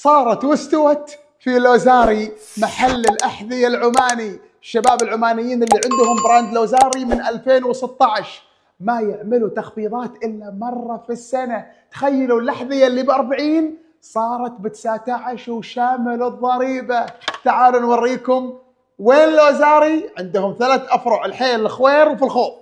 صارت واستوت في لوزاري محل الأحذية العماني الشباب العمانيين اللي عندهم براند لوزاري من 2016 ما يعملوا تخفيضات إلا مرة في السنة تخيلوا الأحذية اللي ب 40 صارت ب 19 وشامل الضريبة تعالوا نوريكم وين لوزاري عندهم ثلاث أفرع الحيل الخوير وفي الخوض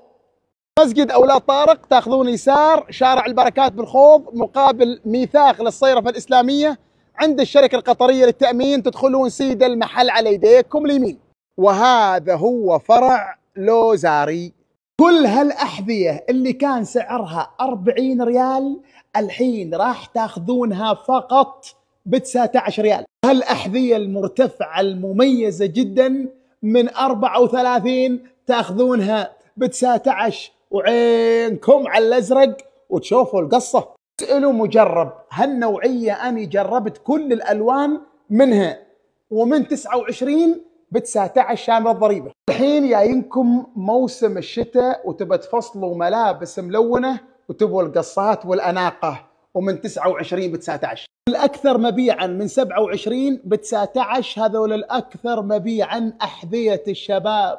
مسجد اولاد طارق تاخذون يسار شارع البركات بالخوض مقابل ميثاق للصيرفه الاسلاميه عند الشركة القطرية للتأمين تدخلون سيدا المحل على يديكم اليمين وهذا هو فرع لوزاري كل هالأحذية اللي كان سعرها 40 ريال الحين راح تاخذونها فقط ب 19 ريال هالأحذية المرتفعة المميزة جدا من 34 تاخذونها ب 19 وعينكم على الأزرق وتشوفوا القصة اسأله مجرب هالنوعية أنا جربت كل الألوان منها ومن 29 ب 19 شامل الضريبة الحين جايينكم موسم الشتاء وتبى تفصلوا ملابس ملونة وتبوا القصات والأناقة ومن 29 ب 19 الأكثر مبيعا من 27 ب 19 هذول الأكثر مبيعا أحذية الشباب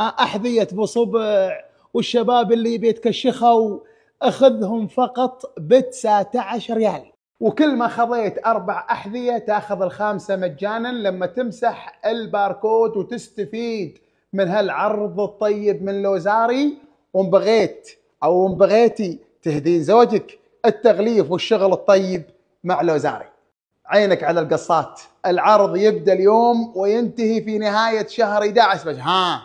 آه، أحذية بصبع والشباب اللي بيتكشخوا اخذهم فقط ب 19 ريال وكل ما خذيت اربع احذيه تاخذ الخامسه مجانا لما تمسح الباركود وتستفيد من هالعرض الطيب من لوزاري وان بغيت او ان بغيتي تهدين زوجك التغليف والشغل الطيب مع لوزاري عينك على القصات العرض يبدا اليوم وينتهي في نهايه شهر 11 بس ها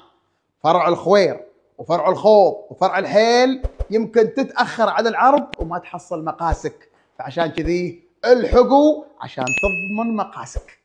فرع الخوير وفرع الخوض وفرع الحيل يمكن تتاخر عن العرض وما تحصل مقاسك فعشان كذي الحقوا عشان تضمن مقاسك.